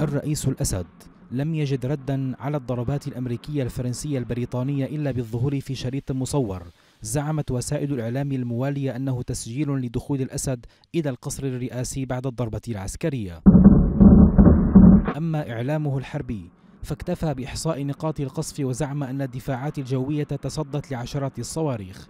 الرئيس الأسد لم يجد ردا على الضربات الأمريكية الفرنسية البريطانية إلا بالظهور في شريط مصور زعمت وسائل الإعلام الموالية أنه تسجيل لدخول الأسد إلى القصر الرئاسي بعد الضربة العسكرية أما إعلامه الحربي فاكتفى بإحصاء نقاط القصف وزعم أن الدفاعات الجوية تصدت لعشرات الصواريخ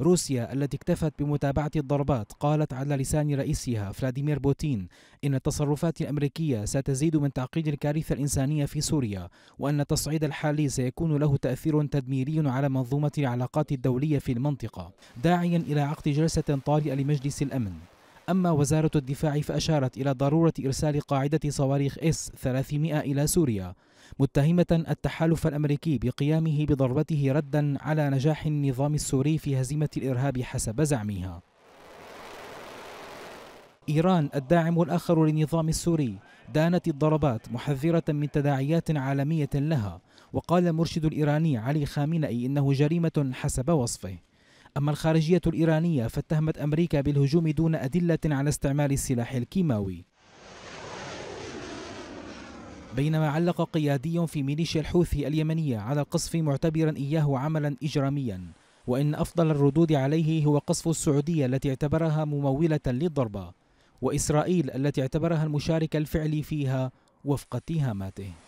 روسيا التي اكتفت بمتابعة الضربات قالت على لسان رئيسها فلاديمير بوتين إن التصرفات الأمريكية ستزيد من تعقيد الكارثة الإنسانية في سوريا وأن التصعيد الحالي سيكون له تأثير تدميري على منظومة العلاقات الدولية في المنطقة داعيا إلى عقد جلسة طارئة لمجلس الأمن أما وزارة الدفاع فأشارت إلى ضرورة إرسال قاعدة صواريخ S-300 إلى سوريا متهمة التحالف الأمريكي بقيامه بضربته ردا على نجاح النظام السوري في هزيمة الإرهاب حسب زعمها إيران الداعم الآخر للنظام السوري دانت الضربات محذرة من تداعيات عالمية لها وقال المرشد الإيراني علي خامنئي إنه جريمة حسب وصفه أما الخارجية الإيرانية فاتهمت أمريكا بالهجوم دون أدلة على استعمال السلاح الكيماوي بينما علق قيادي في ميليشيا الحوثي اليمنية على القصف معتبرا إياه عملا إجراميا وإن أفضل الردود عليه هو قصف السعودية التي اعتبرها ممولة للضربة وإسرائيل التي اعتبرها المشارك الفعلي فيها وفق اتهاماته